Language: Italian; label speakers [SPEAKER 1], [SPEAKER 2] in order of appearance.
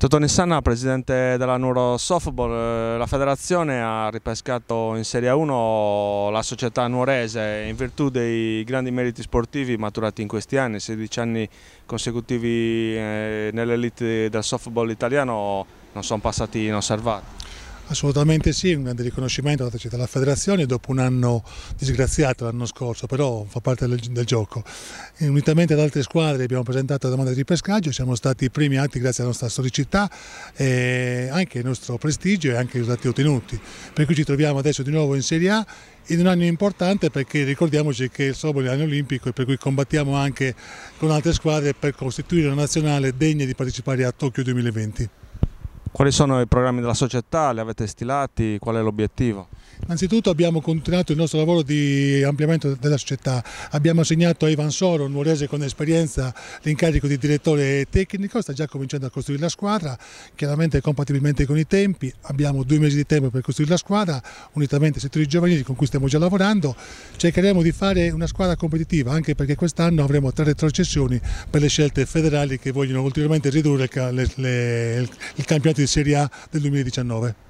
[SPEAKER 1] Toto Sanna, presidente della Nuro Softball, eh, la federazione ha ripescato in Serie 1 la società nuorese in virtù dei grandi meriti sportivi maturati in questi anni, 16 anni consecutivi eh, nell'elite del softball italiano non sono passati inosservati.
[SPEAKER 2] Assolutamente sì, un grande riconoscimento da della federazione dopo un anno disgraziato l'anno scorso, però fa parte del, del gioco. E unitamente ad altre squadre abbiamo presentato la domanda di ripescaggio, siamo stati premiati grazie alla nostra storicità e anche il nostro prestigio e anche i risultati ottenuti. Per cui ci troviamo adesso di nuovo in Serie A in un anno importante perché ricordiamoci che il Sobol è l'anno olimpico e per cui combattiamo anche con altre squadre per costituire una nazionale degna di partecipare a Tokyo 2020.
[SPEAKER 1] Quali sono i programmi della società? Li avete stilati? Qual è l'obiettivo?
[SPEAKER 2] Innanzitutto abbiamo continuato il nostro lavoro di ampliamento della società, abbiamo assegnato a Ivan Soro, un nuorese con esperienza, l'incarico di direttore tecnico, sta già cominciando a costruire la squadra, chiaramente compatibilmente con i tempi, abbiamo due mesi di tempo per costruire la squadra, unitamente ai settori giovanili con cui stiamo già lavorando, cercheremo di fare una squadra competitiva anche perché quest'anno avremo tre retrocessioni per le scelte federali che vogliono ulteriormente ridurre il, il campionato di Serie A del 2019.